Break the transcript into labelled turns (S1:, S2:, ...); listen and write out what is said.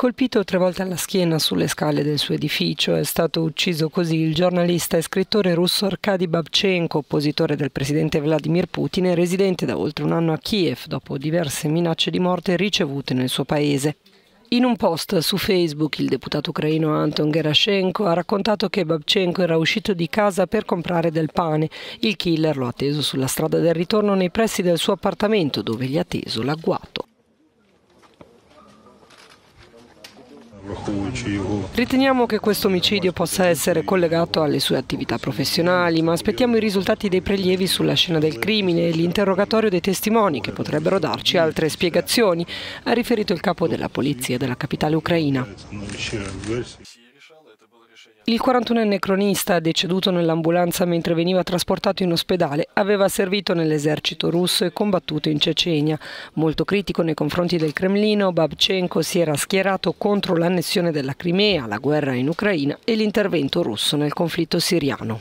S1: Colpito tre volte alla schiena sulle scale del suo edificio, è stato ucciso così il giornalista e scrittore russo Arkady Babchenko, oppositore del presidente Vladimir Putin e residente da oltre un anno a Kiev dopo diverse minacce di morte ricevute nel suo paese. In un post su Facebook il deputato ucraino Anton Gerashenko ha raccontato che Babchenko era uscito di casa per comprare del pane. Il killer lo ha atteso sulla strada del ritorno nei pressi del suo appartamento dove gli ha teso l'agguato. Riteniamo che questo omicidio possa essere collegato alle sue attività professionali, ma aspettiamo i risultati dei prelievi sulla scena del crimine e l'interrogatorio dei testimoni che potrebbero darci altre spiegazioni, ha riferito il capo della polizia della capitale ucraina. Il 41enne cronista, deceduto nell'ambulanza mentre veniva trasportato in ospedale, aveva servito nell'esercito russo e combattuto in Cecenia. Molto critico nei confronti del Cremlino, Babchenko si era schierato contro l'annessione della Crimea, la guerra in Ucraina e l'intervento russo nel conflitto siriano.